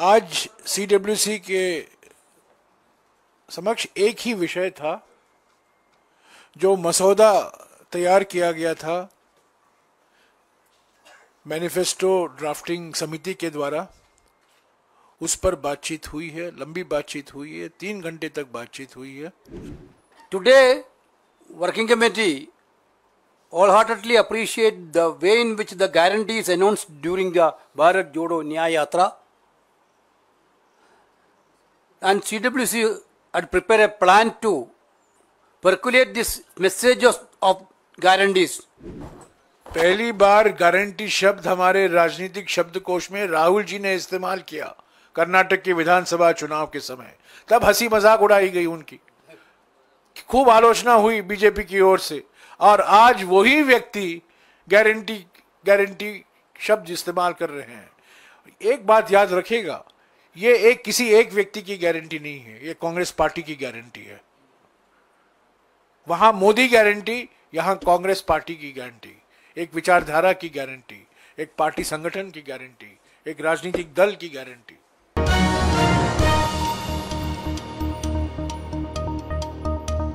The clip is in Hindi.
आज सी डब्ल्यू सी के समक्ष एक ही विषय था जो मसौदा तैयार किया गया था मैनिफेस्टो ड्राफ्टिंग समिति के द्वारा उस पर बातचीत हुई है लंबी बातचीत हुई है तीन घंटे तक बातचीत हुई है today working committee all heartedly appreciate the way in which the guarantees announce during the Bharat Jodo Nyay यात्रा and CWC had prepared a plan to percolate this message of guarantees. पहली बार गारंटी शब्द हमारे राजनीतिक शब्दकोश में राहुल जी ने इस्तेमाल किया कर्नाटक के विधानसभा चुनाव के समय तब हंसी मजाक उड़ाई गई उनकी खूब आलोचना हुई बीजेपी की ओर से और आज वही व्यक्ति गारंटी गारंटी शब्द इस्तेमाल कर रहे हैं एक बात याद रखेगा ये एक किसी एक व्यक्ति की गारंटी नहीं है ये कांग्रेस पार्टी की गारंटी है वहां मोदी गारंटी यहां कांग्रेस पार्टी की गारंटी एक विचारधारा की गारंटी एक पार्टी संगठन की गारंटी एक राजनीतिक दल की गारंटी